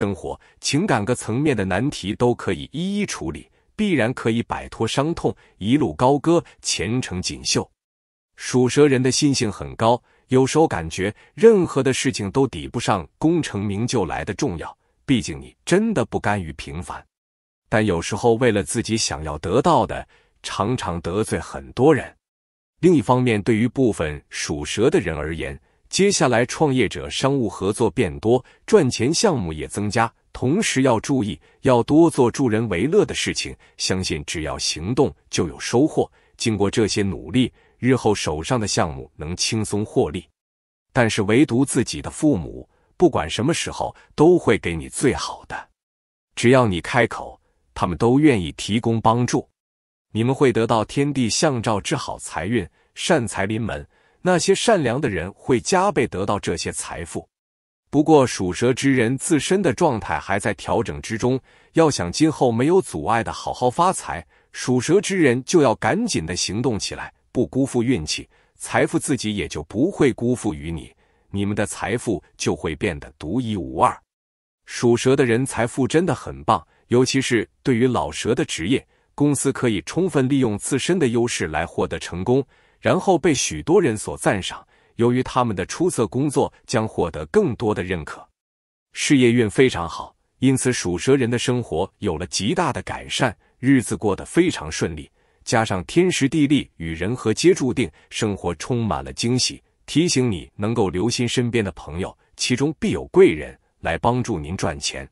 生活、情感各层面的难题都可以一一处理，必然可以摆脱伤痛，一路高歌，前程锦绣。属蛇人的心性很高，有时候感觉任何的事情都抵不上功成名就来的重要，毕竟你真的不甘于平凡。但有时候为了自己想要得到的，常常得罪很多人。另一方面，对于部分属蛇的人而言，接下来，创业者商务合作变多，赚钱项目也增加。同时要注意，要多做助人为乐的事情。相信只要行动，就有收获。经过这些努力，日后手上的项目能轻松获利。但是，唯独自己的父母，不管什么时候，都会给你最好的。只要你开口，他们都愿意提供帮助。你们会得到天地相照之好财运，善财临门。那些善良的人会加倍得到这些财富。不过，属蛇之人自身的状态还在调整之中，要想今后没有阻碍的好好发财，属蛇之人就要赶紧的行动起来，不辜负运气，财富自己也就不会辜负于你，你们的财富就会变得独一无二。属蛇的人财富真的很棒，尤其是对于老蛇的职业，公司可以充分利用自身的优势来获得成功。然后被许多人所赞赏，由于他们的出色工作将获得更多的认可，事业运非常好，因此属蛇人的生活有了极大的改善，日子过得非常顺利。加上天时地利与人和皆注定，生活充满了惊喜。提醒你能够留心身边的朋友，其中必有贵人来帮助您赚钱。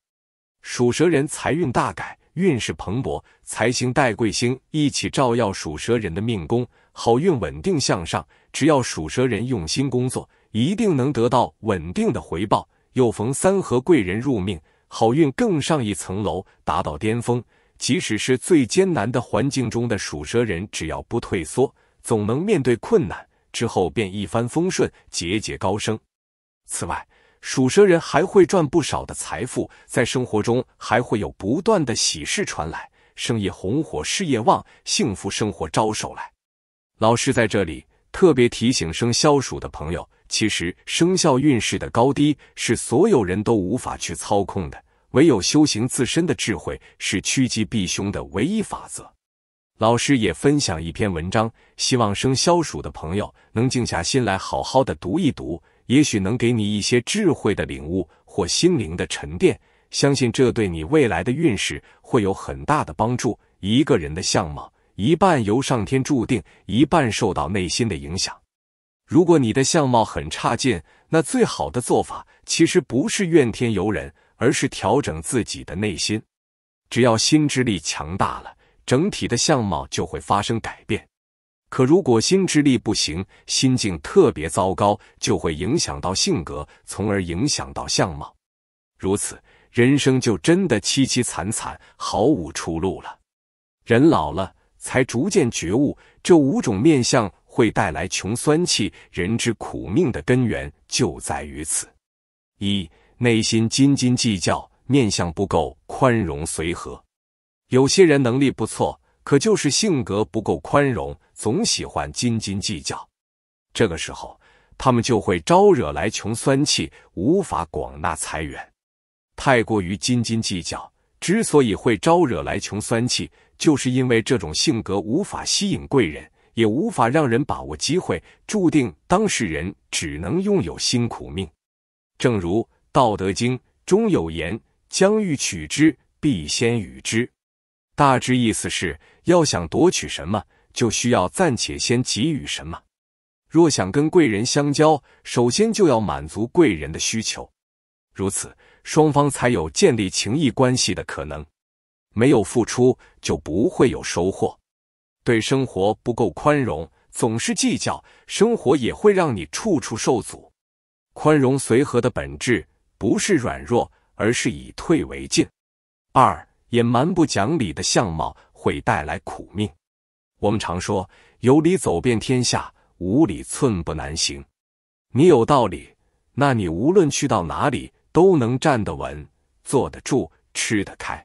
属蛇人财运大改。运势蓬勃，财星带贵星一起照耀属蛇人的命宫，好运稳定向上。只要属蛇人用心工作，一定能得到稳定的回报。又逢三合贵人入命，好运更上一层楼，达到巅峰。即使是最艰难的环境中的属蛇人，只要不退缩，总能面对困难，之后便一帆风顺，节节高升。此外，属蛇人还会赚不少的财富，在生活中还会有不断的喜事传来，生意红火，事业旺，幸福生活招手来。老师在这里特别提醒生肖鼠的朋友，其实生肖运势的高低是所有人都无法去操控的，唯有修行自身的智慧是趋吉避凶的唯一法则。老师也分享一篇文章，希望生肖鼠的朋友能静下心来好好的读一读。也许能给你一些智慧的领悟或心灵的沉淀，相信这对你未来的运势会有很大的帮助。一个人的相貌，一半由上天注定，一半受到内心的影响。如果你的相貌很差劲，那最好的做法其实不是怨天尤人，而是调整自己的内心。只要心之力强大了，整体的相貌就会发生改变。可如果心之力不行，心境特别糟糕，就会影响到性格，从而影响到相貌。如此，人生就真的凄凄惨惨，毫无出路了。人老了，才逐渐觉悟，这五种面相会带来穷酸气，人之苦命的根源就在于此。一，内心斤斤计较，面相不够宽容随和。有些人能力不错，可就是性格不够宽容。总喜欢斤斤计较，这个时候他们就会招惹来穷酸气，无法广纳财源。太过于斤斤计较，之所以会招惹来穷酸气，就是因为这种性格无法吸引贵人，也无法让人把握机会，注定当事人只能拥有辛苦命。正如《道德经》中有言：“将欲取之，必先与之。”大致意思是，要想夺取什么。就需要暂且先给予什么。若想跟贵人相交，首先就要满足贵人的需求，如此双方才有建立情谊关系的可能。没有付出就不会有收获。对生活不够宽容，总是计较，生活也会让你处处受阻。宽容随和的本质不是软弱，而是以退为进。二，也蛮不讲理的相貌会带来苦命。我们常说，有理走遍天下，无理寸步难行。你有道理，那你无论去到哪里，都能站得稳、坐得住、吃得开；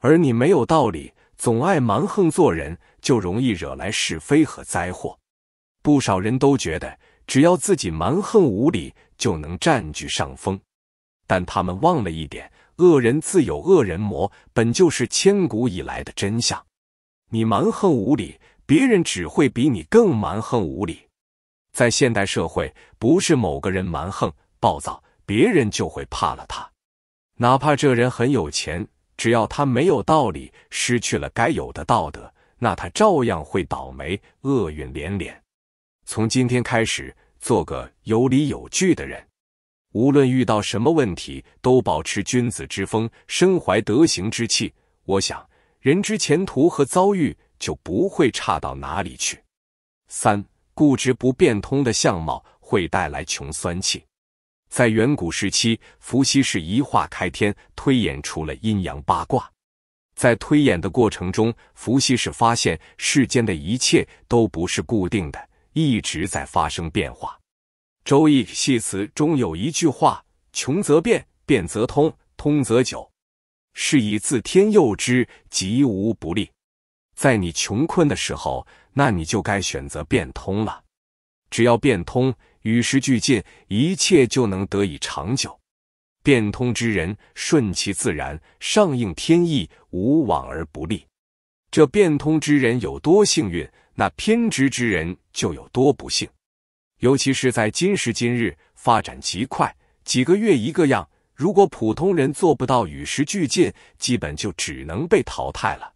而你没有道理，总爱蛮横做人，就容易惹来是非和灾祸。不少人都觉得，只要自己蛮横无理，就能占据上风。但他们忘了一点：恶人自有恶人磨，本就是千古以来的真相。你蛮横无理，别人只会比你更蛮横无理。在现代社会，不是某个人蛮横暴躁，别人就会怕了他。哪怕这人很有钱，只要他没有道理，失去了该有的道德，那他照样会倒霉，厄运连连。从今天开始，做个有理有据的人，无论遇到什么问题，都保持君子之风，身怀德行之气。我想。人之前途和遭遇就不会差到哪里去。三、固执不变通的相貌会带来穷酸气。在远古时期，伏羲氏一画开天，推演出了阴阳八卦。在推演的过程中，伏羲氏发现世间的一切都不是固定的，一直在发生变化。《周易》系辞中有一句话：“穷则变，变则通，通则久。”是以自天佑之，吉无不利。在你穷困的时候，那你就该选择变通了。只要变通，与时俱进，一切就能得以长久。变通之人，顺其自然，上应天意，无往而不利。这变通之人有多幸运，那偏执之人就有多不幸。尤其是在今时今日，发展极快，几个月一个样。如果普通人做不到与时俱进，基本就只能被淘汰了。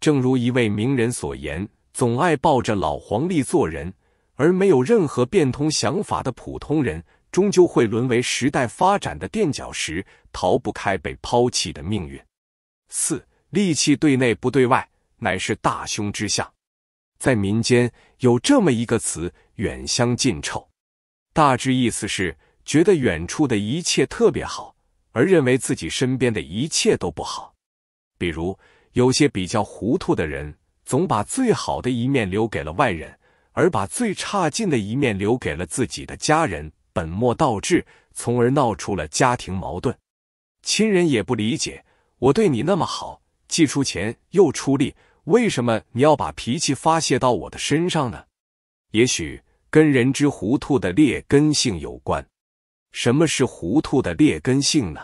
正如一位名人所言：“总爱抱着老黄历做人，而没有任何变通想法的普通人，终究会沦为时代发展的垫脚石，逃不开被抛弃的命运。”四利器对内不对外，乃是大凶之相。在民间有这么一个词：“远香近臭”，大致意思是。觉得远处的一切特别好，而认为自己身边的一切都不好。比如，有些比较糊涂的人，总把最好的一面留给了外人，而把最差劲的一面留给了自己的家人，本末倒置，从而闹出了家庭矛盾。亲人也不理解我对你那么好，既出钱又出力，为什么你要把脾气发泄到我的身上呢？也许跟人之糊涂的劣根性有关。什么是糊涂的劣根性呢？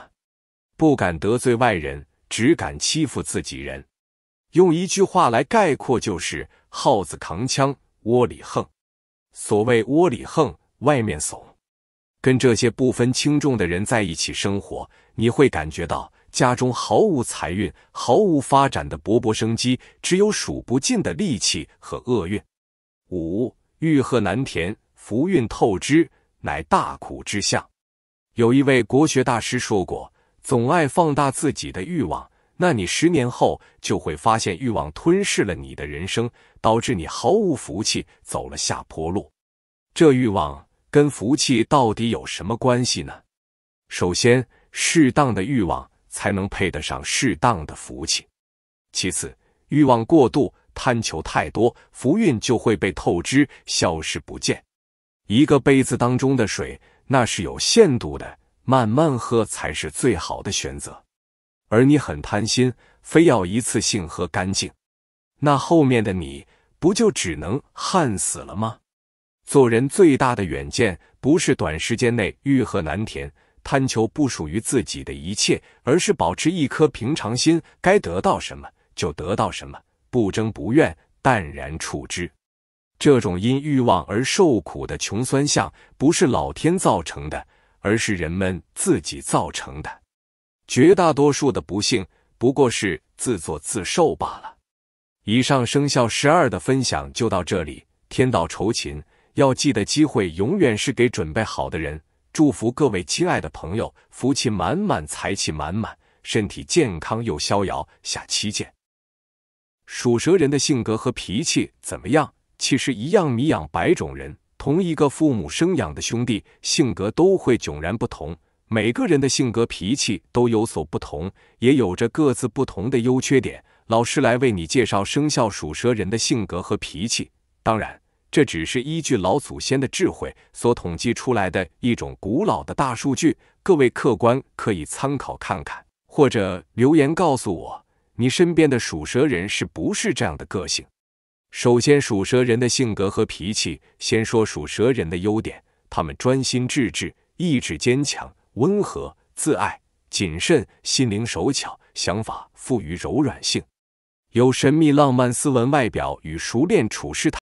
不敢得罪外人，只敢欺负自己人。用一句话来概括，就是“耗子扛枪，窝里横”。所谓“窝里横，外面怂”。跟这些不分轻重的人在一起生活，你会感觉到家中毫无财运，毫无发展的勃勃生机，只有数不尽的戾气和厄运。五欲壑难填，福运透支，乃大苦之相。有一位国学大师说过：“总爱放大自己的欲望，那你十年后就会发现欲望吞噬了你的人生，导致你毫无福气，走了下坡路。这欲望跟福气到底有什么关系呢？首先，适当的欲望才能配得上适当的福气；其次，欲望过度、贪求太多，福运就会被透支，消失不见。一个杯子当中的水。”那是有限度的，慢慢喝才是最好的选择。而你很贪心，非要一次性喝干净，那后面的你不就只能旱死了吗？做人最大的远见，不是短时间内欲壑难填，贪求不属于自己的一切，而是保持一颗平常心，该得到什么就得到什么，不争不怨，淡然处之。这种因欲望而受苦的穷酸相，不是老天造成的，而是人们自己造成的。绝大多数的不幸，不过是自作自受罢了。以上生肖十二的分享就到这里。天道酬勤，要记得机会永远是给准备好的人。祝福各位亲爱的朋友，福气满满，财气满满，身体健康又逍遥。下期见。属蛇人的性格和脾气怎么样？其实一样，米养百种人，同一个父母生养的兄弟，性格都会迥然不同。每个人的性格脾气都有所不同，也有着各自不同的优缺点。老师来为你介绍生肖属蛇人的性格和脾气。当然，这只是依据老祖先的智慧所统计出来的一种古老的大数据，各位客官可以参考看看，或者留言告诉我，你身边的属蛇人是不是这样的个性。首先，属蛇人的性格和脾气。先说属蛇人的优点，他们专心致志，意志坚强，温和、自爱、谨慎，心灵手巧，想法富于柔软性，有神秘、浪漫、斯文外表与熟练处事。